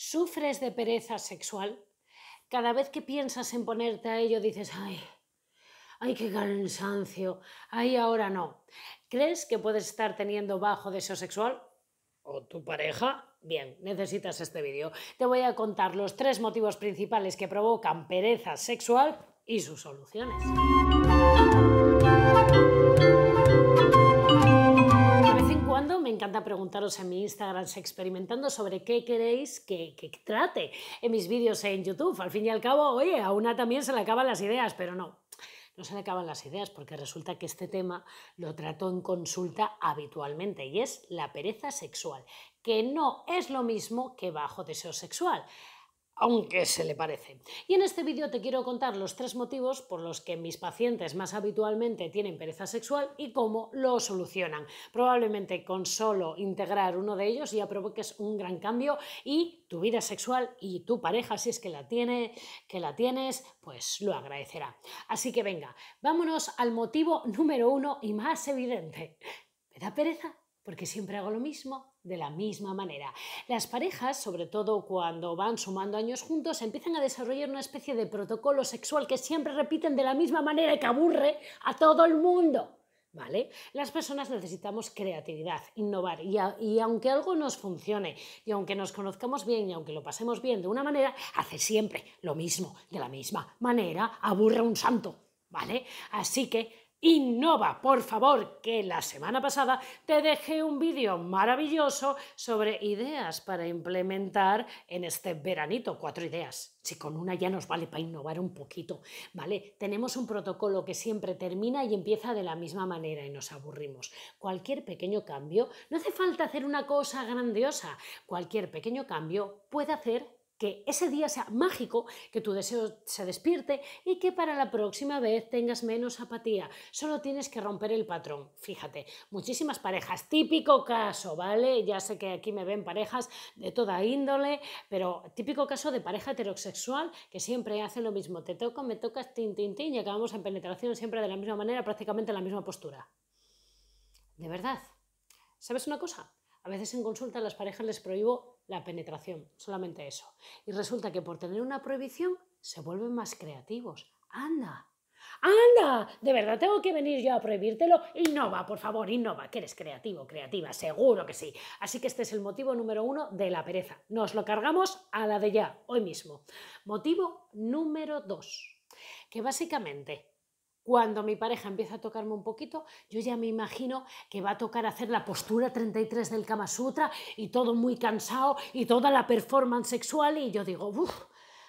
¿Sufres de pereza sexual? Cada vez que piensas en ponerte a ello dices, ay, ay, qué cansancio, ay, ahora no. ¿Crees que puedes estar teniendo bajo deseo sexual? ¿O tu pareja? Bien, necesitas este vídeo. Te voy a contar los tres motivos principales que provocan pereza sexual y sus soluciones me encanta preguntaros en mi Instagram, experimentando sobre qué queréis que, trate en mis vídeos en YouTube. Al fin y al cabo, oye, a una también se le acaban las ideas, pero no, no se le acaban las ideas porque resulta que este tema lo trato en consulta habitualmente y es la pereza sexual, que no es lo mismo que bajo deseo sexual aunque se le parece. Y en este vídeo te quiero contar los tres motivos por los que mis pacientes más habitualmente tienen pereza sexual y cómo lo solucionan. Probablemente con solo integrar uno de ellos ya provoques un gran cambio y tu vida sexual y tu pareja, si es que la tiene, que la tienes, pues lo agradecerá. Así que venga, vámonos al motivo número uno y más evidente. ¿Me da pereza? Porque siempre hago lo mismo de la misma manera. Las parejas, sobre todo cuando van sumando años juntos, empiezan a desarrollar una especie de protocolo sexual que siempre repiten de la misma manera y que aburre a todo el mundo. ¿Vale? Las personas necesitamos creatividad, innovar y, aunque algo nos funcione y aunque nos conozcamos bien y aunque lo pasemos bien de una manera, hace siempre lo mismo, de la misma manera, aburre un santo, ¿vale? Así que Innova, por favor, que la semana pasada te dejé un vídeo maravilloso sobre ideas para implementar en este veranito. Cuatro ideas. Si con una ya nos vale para innovar un poquito, ¿vale? Tenemos un protocolo que siempre termina y empieza de la misma manera y nos aburrimos. Cualquier pequeño cambio, no hace falta hacer una cosa grandiosa. Cualquier pequeño cambio puede hacer que ese día sea mágico, que tu deseo se despierte y que para la próxima vez tengas menos apatía. Solo tienes que romper el patrón. Fíjate, muchísimas parejas, típico caso, ¿vale? Ya sé que aquí me ven parejas de toda índole, pero típico caso de pareja heterosexual que siempre hace lo mismo. Te toco, me tocas, tin, tin, tin y acabamos en penetración siempre de la misma manera, prácticamente en la misma postura. ¿De verdad? ¿Sabes una cosa? A veces en consulta a las parejas les prohíbo la penetración, solamente eso. Y resulta que por tener una prohibición se vuelven más creativos. ¡Anda! ¡Anda! De verdad tengo que venir yo a prohibírtelo. Innova, por favor, innova, que eres creativo, creativa, seguro que sí. Así que este es el motivo número uno de la pereza. Nos lo cargamos a la de ya, hoy mismo. Motivo número dos, que básicamente cuando mi pareja empieza a tocarme un poquito, yo ya me imagino que va a tocar hacer la postura 33 del Kama Sutra y todo muy cansado y toda la performance sexual y yo digo, uff,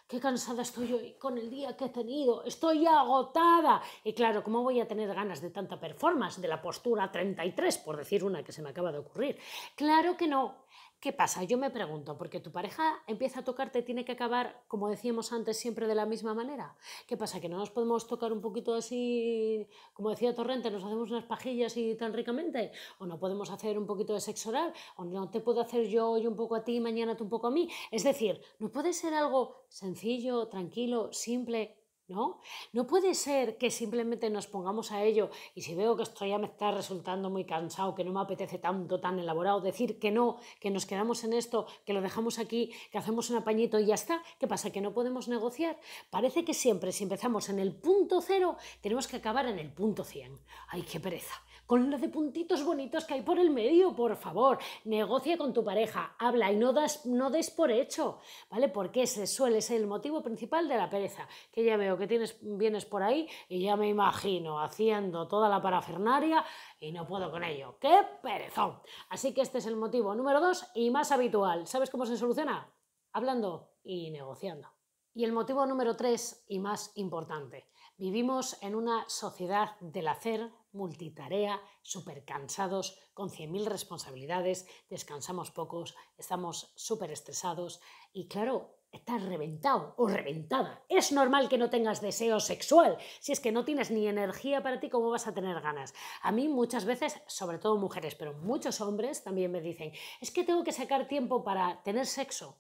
qué cansada estoy hoy con el día que he tenido, estoy agotada. Y claro, ¿cómo voy a tener ganas de tanta performance, de la postura 33, por decir una que se me acaba de ocurrir? Claro que no. ¿Qué pasa? Yo me pregunto, porque tu pareja empieza a tocarte, tiene que acabar, como decíamos antes, siempre de la misma manera. ¿Qué pasa? ¿Que no nos podemos tocar un poquito así, como decía Torrente, nos hacemos unas pajillas y tan ricamente? ¿O no podemos hacer un poquito de sexo oral? ¿O no te puedo hacer yo hoy un poco a ti y mañana tú un poco a mí? Es decir, ¿no puede ser algo sencillo, tranquilo, simple, ¿No? No puede ser que simplemente nos pongamos a ello y si veo que esto ya me está resultando muy cansado, que no me apetece tanto, tan elaborado, decir que no, que nos quedamos en esto, que lo dejamos aquí, que hacemos un apañito y ya está. ¿Qué pasa? ¿Que no podemos negociar? Parece que siempre si empezamos en el punto cero, tenemos que acabar en el punto cien. ¡Ay, qué pereza! con los de puntitos bonitos que hay por el medio, por favor, negocia con tu pareja, habla y no, das, no des por hecho, ¿vale? Porque ese suele ser el motivo principal de la pereza, que ya veo que tienes, vienes por ahí y ya me imagino haciendo toda la parafernaria y no puedo con ello. ¡Qué perezón! Así que este es el motivo número dos y más habitual. ¿Sabes cómo se soluciona? Hablando y negociando. Y el motivo número tres y más importante. Vivimos en una sociedad del hacer multitarea, súper cansados, con 100.000 responsabilidades, descansamos pocos, estamos súper estresados y claro, estás reventado o reventada. Es normal que no tengas deseo sexual. Si es que no tienes ni energía para ti, ¿cómo vas a tener ganas? A mí muchas veces, sobre todo mujeres, pero muchos hombres también me dicen, es que tengo que sacar tiempo para tener sexo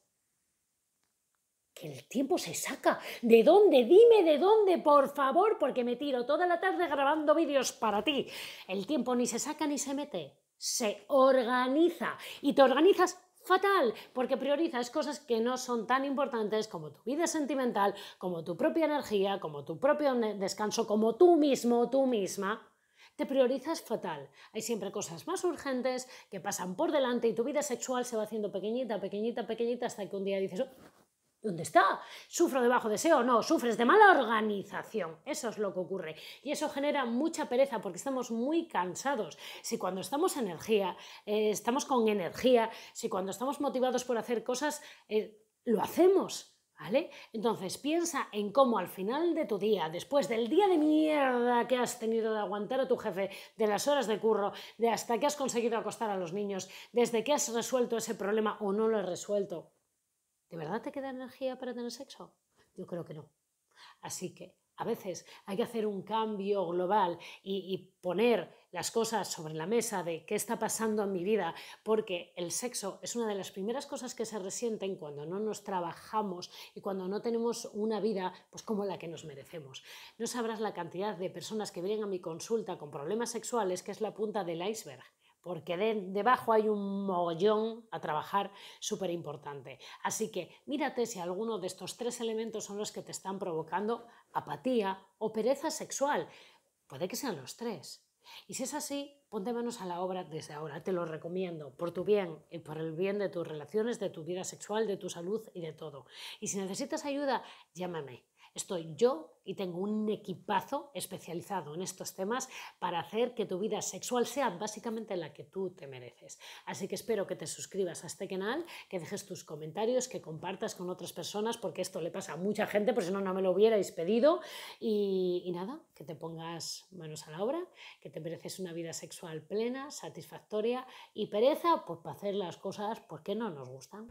el tiempo se saca. ¿De dónde? Dime de dónde, por favor, porque me tiro toda la tarde grabando vídeos para ti. El tiempo ni se saca ni se mete, se organiza. Y te organizas fatal, porque priorizas cosas que no son tan importantes como tu vida sentimental, como tu propia energía, como tu propio descanso, como tú mismo, tú misma te priorizas fatal. Hay siempre cosas más urgentes que pasan por delante y tu vida sexual se va haciendo pequeñita, pequeñita, pequeñita hasta que un día dices, oh, ¿Dónde está? ¿Sufro de bajo deseo? No, sufres de mala organización. Eso es lo que ocurre. Y eso genera mucha pereza porque estamos muy cansados. Si cuando estamos energía, eh, estamos con energía, si cuando estamos motivados por hacer cosas, eh, lo hacemos. ¿Vale? Entonces piensa en cómo al final de tu día, después del día de mierda que has tenido de aguantar a tu jefe, de las horas de curro, de hasta que has conseguido acostar a los niños, desde que has resuelto ese problema o no lo has resuelto, ¿De verdad te queda energía para tener sexo? Yo creo que no. Así que a veces hay que hacer un cambio global y, poner las cosas sobre la mesa de qué está pasando en mi vida, porque el sexo es una de las primeras cosas que se resienten cuando no nos trabajamos y cuando no tenemos una vida pues, como la que nos merecemos. No sabrás la cantidad de personas que vienen a mi consulta con problemas sexuales, que es la punta del iceberg porque debajo hay un mogollón a trabajar súper importante. Así que mírate si alguno de estos tres elementos son los que te están provocando apatía o pereza sexual. Puede que sean los tres. Y si es así, ponte manos a la obra desde ahora. Te lo recomiendo, por tu bien y eh, por el bien de tus relaciones, de tu vida sexual, de tu salud y de todo. Y si necesitas ayuda, llámame. Estoy yo y tengo un equipazo especializado en estos temas para hacer que tu vida sexual sea básicamente la que tú te mereces. Así que espero que te suscribas a este canal, que dejes tus comentarios, que compartas con otras personas, porque esto le pasa a mucha gente, por si no, no me lo hubierais pedido. Y, nada, que te pongas manos a la obra, que te mereces una vida sexual plena, satisfactoria y pereza, por pues, hacer las cosas porque no nos gustan.